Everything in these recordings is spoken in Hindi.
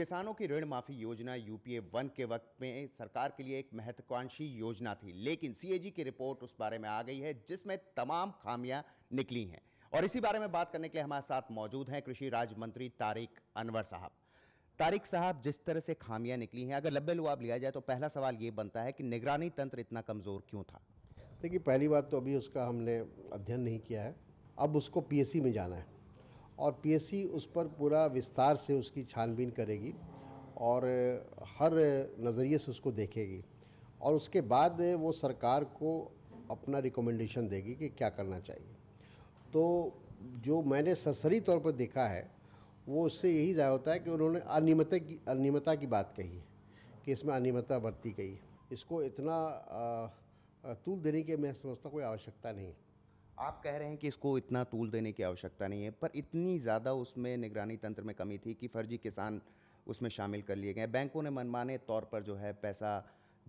किसानों की ऋण माफ़ी योजना यूपीए वन के वक्त में सरकार के लिए एक महत्वाकांक्षी योजना थी लेकिन सीएजी की रिपोर्ट उस बारे में आ गई है जिसमें तमाम खामियां निकली हैं और इसी बारे में बात करने के लिए हमारे साथ मौजूद हैं कृषि राज्य मंत्री तारिक अनवर साहब तारिक साहब जिस तरह से खामियां निकली हैं अगर लब्बे लुआब लिया जाए तो पहला सवाल ये बनता है कि निगरानी तंत्र इतना कमज़ोर क्यों था देखिए पहली बात तो अभी उसका हमने अध्ययन नहीं किया है अब उसको पीएससी में जाना है और पीएससी उस पर पूरा विस्तार से उसकी छानबीन करेगी और हर नज़रिए से उसको देखेगी और उसके बाद वो सरकार को अपना रिकमेंडेशन देगी कि क्या करना चाहिए तो जो मैंने सरसरी तौर पर देखा है वो उससे यही जाया होता है कि उन्होंने अनियमित की अनियमितता की बात कही कि इसमें अनियमितता बरती गई इसको इतना तूल देने की मैं समझता कोई आवश्यकता नहीं है आप कह रहे हैं कि इसको इतना तूल देने की आवश्यकता नहीं है पर इतनी ज़्यादा उसमें निगरानी तंत्र में कमी थी कि फर्जी किसान उसमें शामिल कर लिए गए बैंकों ने मनमाने तौर पर जो है पैसा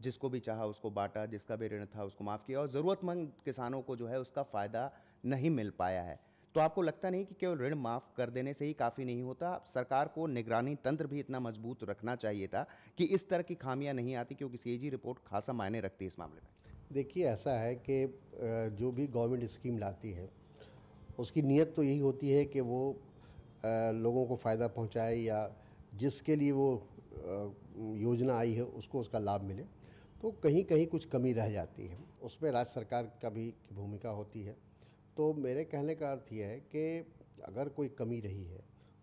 जिसको भी चाहा उसको बांटा जिसका भी ऋण था उसको माफ़ किया और ज़रूरतमंद किसानों को जो है उसका फ़ायदा नहीं मिल पाया है तो आपको लगता नहीं कि केवल ऋण माफ़ कर देने से ही काफ़ी नहीं होता सरकार को निगरानी तंत्र भी इतना मजबूत रखना चाहिए था कि इस तरह की खामियां नहीं आती क्योंकि सीएजी रिपोर्ट खासा मायने रखती है इस मामले में देखिए ऐसा है कि जो भी गवर्नमेंट स्कीम लाती है उसकी नीयत तो यही होती है कि वो लोगों को फ़ायदा पहुंचाए या जिसके लिए वो योजना आई है उसको उसका लाभ मिले तो कहीं कहीं कुछ कमी रह जाती है उसमें राज्य सरकार का भी भूमिका होती है तो मेरे कहने का अर्थ यह है कि अगर कोई कमी रही है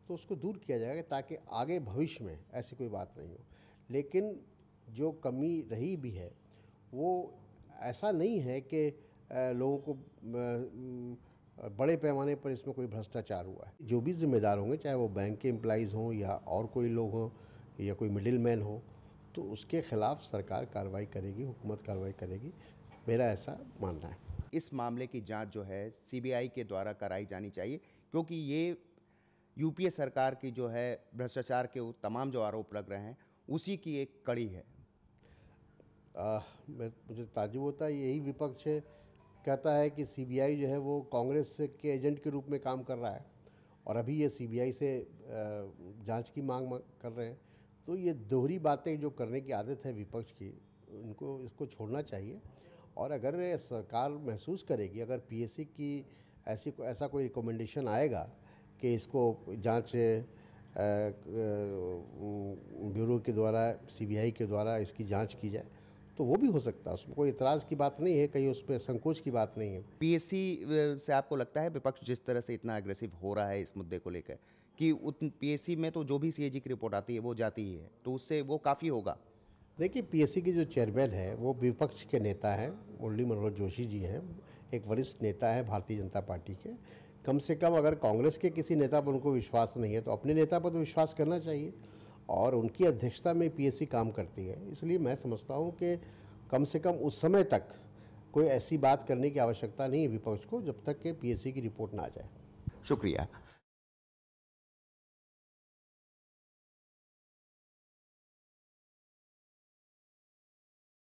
तो उसको दूर किया जाएगा ताकि आगे भविष्य में ऐसी कोई बात नहीं हो लेकिन जो कमी रही भी है वो ऐसा नहीं है कि लोगों को बड़े पैमाने पर इसमें कोई भ्रष्टाचार हुआ है जो भी जिम्मेदार होंगे चाहे वो बैंक के एम्प्लाइज़ हों या और कोई लोग हों या कोई मिडिल मैन हो तो उसके ख़िलाफ़ सरकार कार्रवाई करेगी हुकूमत कार्रवाई करेगी मेरा ऐसा मानना है इस मामले की जांच जो है सीबीआई के द्वारा कराई जानी चाहिए क्योंकि ये यूपीए सरकार की जो है भ्रष्टाचार के तमाम जो आरोप लग रहे हैं उसी की एक कड़ी है मैं मुझे ताजुब होता है यही विपक्ष कहता है कि सीबीआई जो है वो कांग्रेस के एजेंट के रूप में काम कर रहा है और अभी ये सीबीआई से जांच की मांग कर रहे हैं तो ये दोहरी बातें जो करने की आदत है विपक्ष की उनको इसको छोड़ना चाहिए और अगर सरकार महसूस करेगी अगर पीएससी की ऐसी ऐसा कोई रिकमेंडेशन आएगा कि इसको जांच ब्यूरो के द्वारा सीबीआई के द्वारा इसकी जांच की जाए तो वो भी हो सकता है उसमें कोई इतराज़ की बात नहीं है कहीं उस पर संकोच की बात नहीं है पी से आपको लगता है विपक्ष जिस तरह से इतना अग्रेसिव हो रहा है इस मुद्दे को लेकर कि पी में तो जो भी सी की रिपोर्ट आती है वो जाती ही है तो उससे वो काफ़ी होगा देखिए पीएससी के जो चेयरमैन हैं वो विपक्ष के नेता हैं मुरली मनोहर जोशी जी हैं एक वरिष्ठ नेता है भारतीय जनता पार्टी के कम से कम अगर कांग्रेस के किसी नेता पर उनको विश्वास नहीं है तो अपने नेता पर तो विश्वास करना चाहिए और उनकी अध्यक्षता में पीएससी काम करती है इसलिए मैं समझता हूँ कि कम से कम उस समय तक कोई ऐसी बात करने की आवश्यकता नहीं है विपक्ष को जब तक कि पीएससी की रिपोर्ट ना आ जाए शुक्रिया